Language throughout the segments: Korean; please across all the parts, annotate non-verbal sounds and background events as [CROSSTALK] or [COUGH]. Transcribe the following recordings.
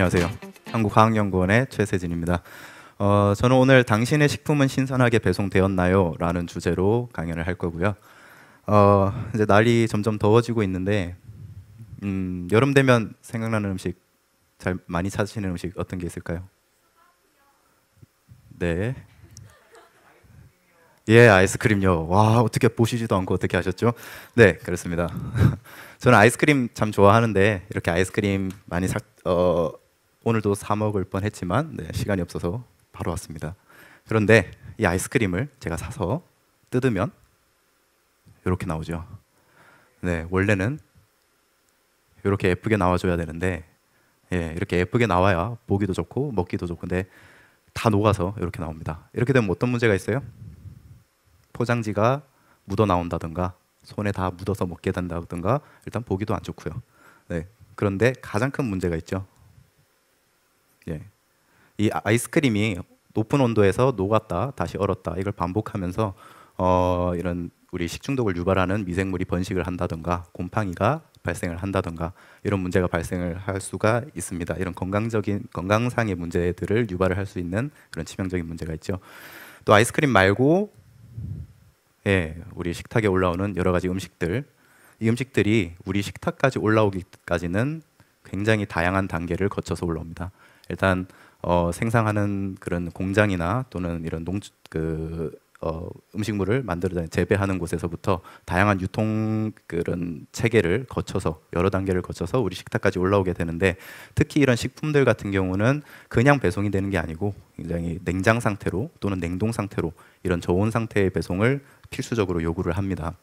안녕하세요. 한국과학연구원의 최세진입니다. 어, 저는 오늘 당신의 식품은 신선하게 배송되었나요? 라는 주제로 강연을 할 거고요. 어, 이제 날이 점점 더워지고 있는데 음, 여름 되면 생각나는 음식 잘 많이 찾으시는 음식 어떤 게 있을까요? 네. 예, 아이스크림요. 와, 어떻게 보시지도 않고 어떻게 하셨죠? 네, 그렇습니다. [LAUGHS] 저는 아이스크림 참 좋아하는데 이렇게 아이스크림 많이 사, 어, 오늘도 사 먹을 뻔했지만 네, 시간이 없어서 바로 왔습니다. 그런데 이 아이스크림을 제가 사서 뜯으면 이렇게 나오죠. 네, 원래는 이렇게 예쁘게 나와줘야 되는데 예, 이렇게 예쁘게 나와야 보기도 좋고 먹기도 좋고 근데 다 녹아서 이렇게 나옵니다. 이렇게 되면 어떤 문제가 있어요? 포장지가 묻어 나온다든가 손에 다 묻어서 먹게 된다든가 일단 보기도 안 좋고요. 네, 그런데 가장 큰 문제가 있죠. 예. 이 아, 아이스크림이 높은 온도에서 녹았다 다시 얼었다 이걸 반복하면서 어, 이런 우리 식중독을 유발하는 미생물이 번식을 한다던가 곰팡이가 발생을 한다던가 이런 문제가 발생을 할 수가 있습니다. 이런 건강적인 건강상의 문제들을 유발을 할 수 있는 그런 치명적인 문제가 있죠. 또 아이스크림 말고 예, 우리 식탁에 올라오는 여러 가지 음식들 이 음식들이 우리 식탁까지 올라오기까지는 굉장히 다양한 단계를 거쳐서 올라옵니다. 일단 어, 생산하는 그런 공장이나 또는 이런 농그 어, 음식물을 만들어 재배하는 곳에서부터 다양한 유통 그런 체계를 거쳐서 여러 단계를 거쳐서 우리 식탁까지 올라오게 되는데 특히 이런 식품들 같은 경우는 그냥 배송이 되는 게 아니고 굉장히 냉장 상태로 또는 냉동 상태로 이런 저온 상태의 배송을 필수적으로 요구를 합니다.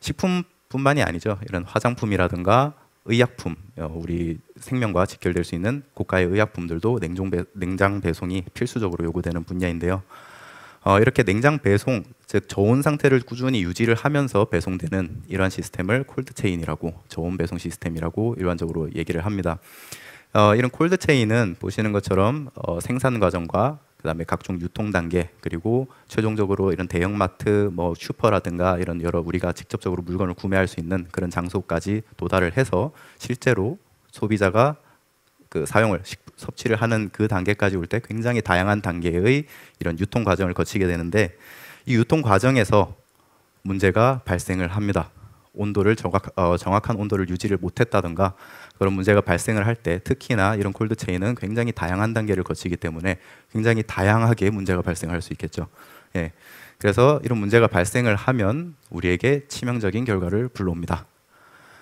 식품뿐만이 아니죠. 이런 화장품이라든가 의약품, 어, 우리 생명과 직결될 수 있는 고가의 의약품들도 냉종 배, 냉장 배송이 필수적으로 요구되는 분야인데요. 어, 이렇게 냉장 배송, 즉 저온 상태를 꾸준히 유지를 하면서 배송되는 이러한 시스템을 콜드체인이라고 저온 배송 시스템이라고 일반적으로 얘기를 합니다. 어, 이런 콜드체인은 보시는 것처럼 어, 생산 과정과 그다음에 각종 유통 단계 그리고 최종적으로 이런 대형마트 뭐 슈퍼라든가 이런 여러 우리가 직접적으로 물건을 구매할 수 있는 그런 장소까지 도달을 해서 실제로 소비자가 그 사용을 식, 섭취를 하는 그 단계까지 올 때 굉장히 다양한 단계의 이런 유통 과정을 거치게 되는데 이 유통 과정에서 문제가 발생을 합니다. 온도를 정확, 어, 정확한 온도를 유지를 못했다든가 그런 문제가 발생을 할 때 특히나 이런 콜드 체인은 굉장히 다양한 단계를 거치기 때문에 굉장히 다양하게 문제가 발생할 수 있겠죠. 예. 그래서 이런 문제가 발생을 하면 우리에게 치명적인 결과를 불러옵니다.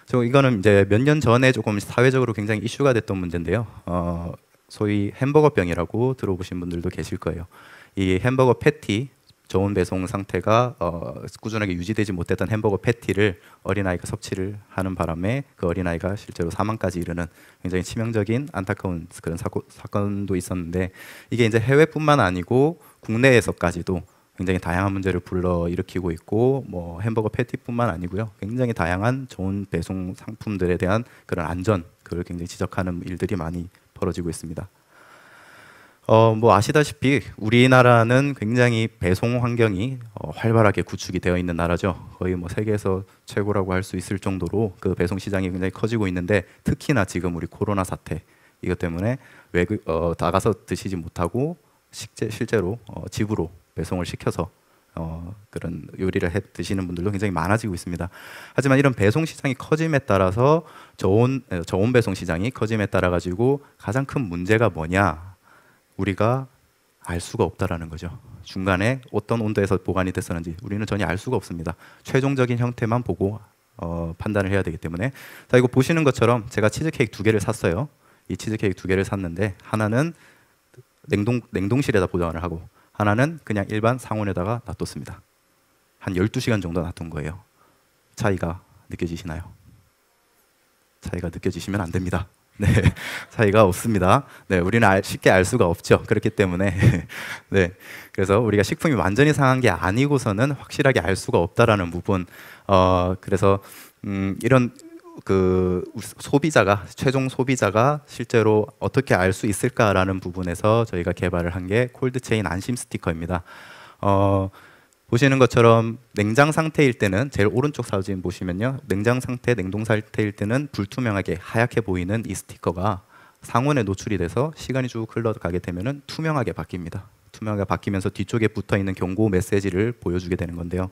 저 이거는 이제 몇 년 전에 조금 사회적으로 굉장히 이슈가 됐던 문제인데요. 어, 소위 햄버거병이라고 들어보신 분들도 계실 거예요. 이 햄버거 패티 저온 배송 상태가 어, 꾸준하게 유지되지 못했던 햄버거 패티를 어린아이가 섭취를 하는 바람에 그 어린아이가 실제로 사망까지 이르는 굉장히 치명적인 안타까운 그런 사고, 사건도 있었는데 이게 이제 해외뿐만 아니고 국내에서까지도 굉장히 다양한 문제를 불러일으키고 있고 뭐 햄버거 패티뿐만 아니고요 굉장히 다양한 좋은 배송 상품들에 대한 그런 안전 그걸 굉장히 지적하는 일들이 많이 벌어지고 있습니다. 어, 뭐 아시다시피 우리나라는 굉장히 배송 환경이 어, 활발하게 구축이 되어 있는 나라죠. 거의 뭐 세계에서 최고라고 할 수 있을 정도로 그 배송 시장이 굉장히 커지고 있는데 특히나 지금 우리 코로나 사태 이것 때문에 외국 어, 나가서 드시지 못하고 식재, 실제로 어, 집으로 배송을 시켜서 어, 그런 요리를 해 드시는 분들도 굉장히 많아지고 있습니다. 하지만 이런 배송 시장이 커짐에 따라서 저온 저온 어, 배송 시장이 커짐에 따라 가지고 가장 큰 문제가 뭐냐 우리가 알 수가 없다라는 거죠. 중간에 어떤 온도에서 보관이 됐었는지 우리는 전혀 알 수가 없습니다. 최종적인 형태만 보고 어, 판단을 해야 되기 때문에 자 이거 보시는 것처럼 제가 치즈케이크 두 개를 샀어요. 이 치즈케이크 두 개를 샀는데 하나는 냉동 냉동실에다 보관을 하고 하나는 그냥 일반 상온에다가 놔뒀습니다. 한 12시간 정도 놔둔 거예요. 차이가 느껴지시나요? 차이가 느껴지시면 안 됩니다. 네, [LAUGHS] 차이가 없습니다. 네, 우리는 알, 쉽게 알 수가 없죠. 그렇기 때문에 [LAUGHS] 네, 그래서 우리가 식품이 완전히 상한 게 아니고서는 확실하게 알 수가 없다라는 부분. 어, 그래서 음, 이런 그 소비자가 최종 소비자가 실제로 어떻게 알 수 있을까라는 부분에서 저희가 개발을 한 게 콜드체인 안심 스티커입니다. 어, 보시는 것처럼 냉장 상태일 때는 제일 오른쪽 사진 보시면요. 냉장 상태, 냉동 상태일 때는 불투명하게 하얗게 보이는 이 스티커가 상온에 노출이 돼서 시간이 쭉 흘러가게 되면 투명하게 바뀝니다. 투명하게 바뀌면서 뒤쪽에 붙어 있는 경고 메시지를 보여주게 되는 건데요.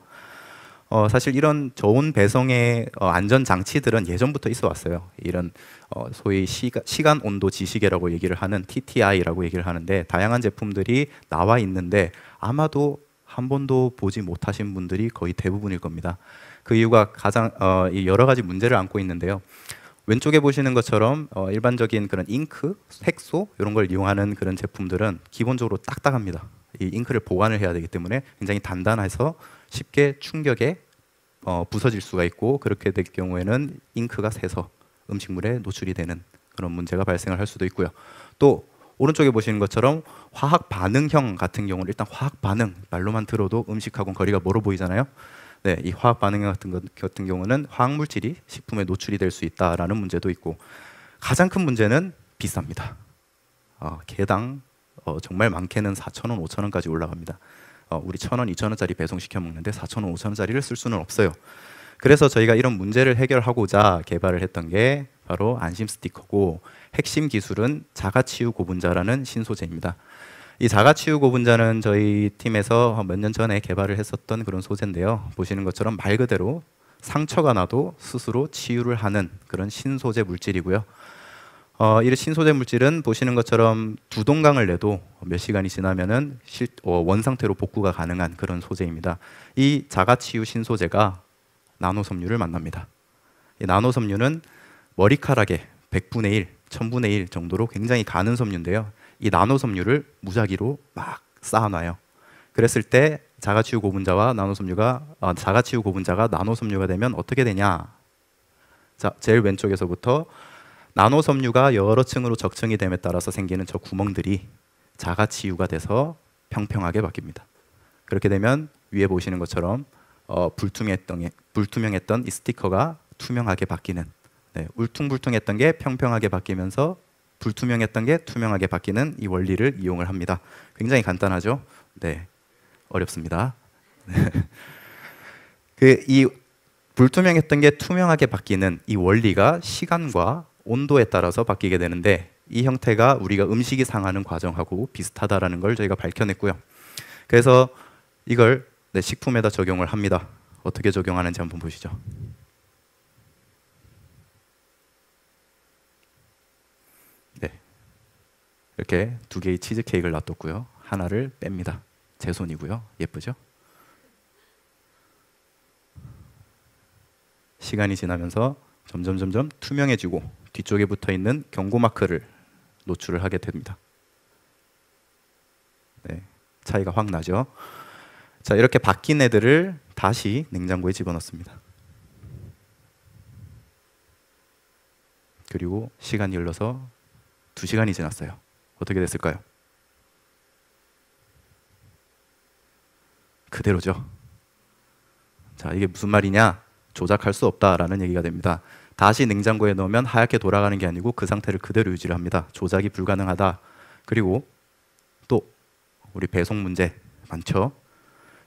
어, 사실 이런 저온 배송의 어, 안전 장치들은 예전부터 있어 왔어요. 이런 어, 소위 시가, 시간 온도 지시계라고 얘기를 하는 TTI라고 얘기를 하는데 다양한 제품들이 나와 있는데 아마도 한 번도 보지 못하신 분들이 거의 대부분일 겁니다. 그 이유가 가장 어, 여러 가지 문제를 안고 있는데요. 왼쪽에 보시는 것처럼 어, 일반적인 그런 잉크, 색소 이런 걸 이용하는 그런 제품들은 기본적으로 딱딱합니다. 이 잉크를 보관을 해야 되기 때문에 굉장히 단단해서 쉽게 충격에 어, 부서질 수가 있고 그렇게 될 경우에는 잉크가 새서 음식물에 노출이 되는 그런 문제가 발생을 할 수도 있고요. 또 오른쪽에 보시는 것처럼 화학 반응형 같은 경우는 일단 화학 반응 말로만 들어도 음식하고 거리가 멀어 보이잖아요. 네, 이 화학 반응 같은 것 같은 경우는 화학 물질이 식품에 노출이 될 수 있다라는 문제도 있고 가장 큰 문제는 비쌉니다. 어, 개당 어, 정말 많게는 4천 원, 5천 원까지 올라갑니다. 어, 우리 천 원, 이천 원짜리 배송 시켜 먹는데 4천 원, 5천 원짜리를 쓸 수는 없어요. 그래서 저희가 이런 문제를 해결하고자 개발을 했던 게 바로 안심 스티커고 핵심 기술은 자가치유 고분자라는 신소재입니다. 이 자가치유 고분자는 저희 팀에서 몇 년 전에 개발을 했었던 그런 소재인데요. 보시는 것처럼 말 그대로 상처가 나도 스스로 치유를 하는 그런 신소재 물질이고요. 어, 이 신소재 물질은 보시는 것처럼 두 동강을 내도 몇 시간이 지나면은 실, 어, 원상태로 복구가 가능한 그런 소재입니다. 이 자가치유 신소재가 나노섬유를 만납니다. 이 나노섬유는 머리카락의 100분의 1, 1000분의 1 정도로 굉장히 가는 섬유인데요. 이 나노 섬유를 무작위로 막 쌓아놔요. 그랬을 때 자가치유 고분자와 나노 섬유가 아, 자가치유 고분자가 나노 섬유가 되면 어떻게 되냐? 자, 제일 왼쪽에서부터 나노 섬유가 여러 층으로 적층이 됨에 따라서 생기는 저 구멍들이 자가치유가 돼서 평평하게 바뀝니다. 그렇게 되면 위에 보시는 것처럼 어, 불투명했던, 불투명했던 이 스티커가 투명하게 바뀌는 네, 울퉁불퉁했던 게 평평하게 바뀌면서 불투명했던 게 투명하게 바뀌는 이 원리를 이용을 합니다. 굉장히 간단하죠? 네, 어렵습니다. [LAUGHS] 그이 불투명했던 게 투명하게 바뀌는 이 원리가 시간과 온도에 따라서 바뀌게 되는데 이 형태가 우리가 음식이 상하는 과정하고 비슷하다라는 걸 저희가 밝혀냈고요. 그래서 이걸 네, 식품에다 적용을 합니다. 어떻게 적용하는지 한번 보시죠. 이렇게 두 개의 치즈 케이크를 놔뒀고요. 하나를 뺍니다. 제 손이고요. 예쁘죠? 시간이 지나면서 점점 점점 투명해지고 뒤쪽에 붙어 있는 경고 마크를 노출을 하게 됩니다. 네, 차이가 확 나죠. 자, 이렇게 바뀐 애들을 다시 냉장고에 집어넣습니다. 그리고 시간이 흘러서 두시간이 지났어요. 어떻게 됐을까요? 그대로죠. 자, 이게 무슨 말이냐? 조작할 수 없다라는 얘기가 됩니다. 다시 냉장고에 넣으면 하얗게 돌아가는 게 아니고 그 상태를 그대로 유지를 합니다. 조작이 불가능하다. 그리고 또 우리 배송 문제 많죠.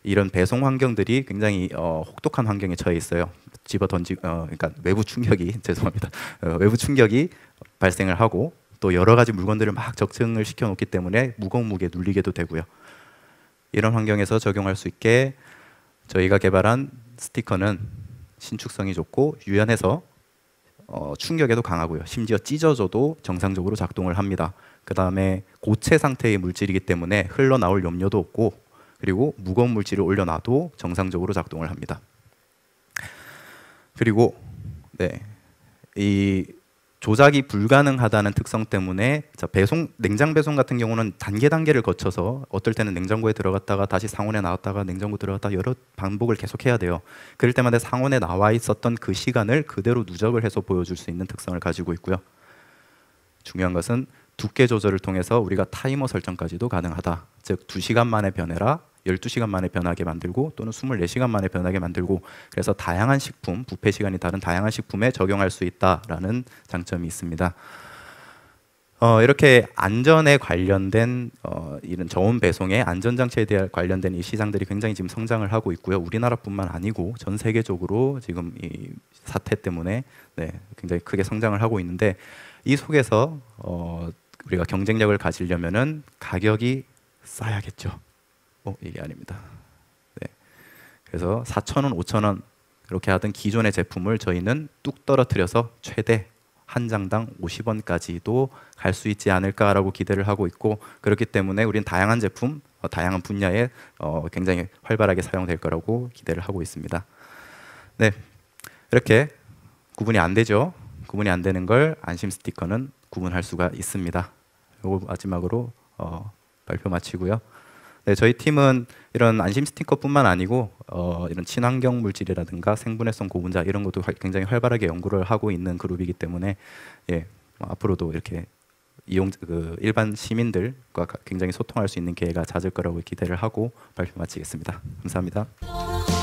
이런 배송 환경들이 굉장히 어, 혹독한 환경에 처해 있어요. 집어 던지, 어, 그러니까 외부 충격이 [LAUGHS] 죄송합니다. 어, 외부 충격이 발생을 하고 또 여러 가지 물건들을 막 적층을 시켜놓기 때문에 무거운 무게 눌리게도 되고요. 이런 환경에서 적용할 수 있게 저희가 개발한 스티커는 신축성이 좋고 유연해서 어, 충격에도 강하고요. 심지어 찢어져도 정상적으로 작동을 합니다. 그 다음에 고체 상태의 물질이기 때문에 흘러나올 염려도 없고 그리고 무거운 물질을 올려놔도 정상적으로 작동을 합니다. 그리고 네, 이 조작이 불가능하다는 특성 때문에 배송 냉장 배송 같은 경우는 단계 단계를 거쳐서 어떨 때는 냉장고에 들어갔다가 다시 상온에 나왔다가 냉장고 들어갔다 여러 반복을 계속해야 돼요. 그럴 때마다 상온에 나와 있었던 그 시간을 그대로 누적을 해서 보여줄 수 있는 특성을 가지고 있고요. 중요한 것은 두께 조절을 통해서 우리가 타이머 설정까지도 가능하다. 즉 2시간 만에 변해라 12시간 만에 변하게 만들고 또는 24시간 만에 변하게 만들고 그래서 다양한 식품, 부패 시간이 다른 다양한 식품에 적용할 수 있다라는 장점이 있습니다. 어, 이렇게 안전에 관련된 어, 이런 저온 배송의 안전 장치에 대한 관련된 이 시장들이 굉장히 지금 성장을 하고 있고요. 우리나라뿐만 아니고 전 세계적으로 지금 이 사태 때문에 네, 굉장히 크게 성장을 하고 있는데 이 속에서 어, 우리가 경쟁력을 가지려면은 가격이 싸야겠죠. 어, 이게 아닙니다. 네. 그래서 4 0원5 0원 이렇게 하던 기존의 제품을 저희는 뚝 떨어뜨려서 최대 한 장당 50원까지도 갈 수 있지 않을까라고 기대를 하고 있고 그렇기 때문에 우리 다양한 제품, 어, 다양한 분야에 어, 굉장히 활발하게 사용될 거라고 기대를 하고 있습니다. 네, 이렇게 구분이 안 되죠. 구분이 안 되는 걸 안심 스티커는 구분할 수가 있습니다. 요거 마지막으로 어, 발표 마치고요. 네, 저희 팀은 이런 안심 스티커뿐만 아니고 어, 이런 친환경 물질이라든가 생분해성 고분자 이런 것도 굉장히 활발하게 연구를 하고 있는 그룹이기 때문에 예, 뭐 앞으로도 이렇게 이용 그 일반 시민들과 굉장히 소통할 수 있는 기회가 잦을 거라고 기대를 하고 발표 마치겠습니다. 감사합니다.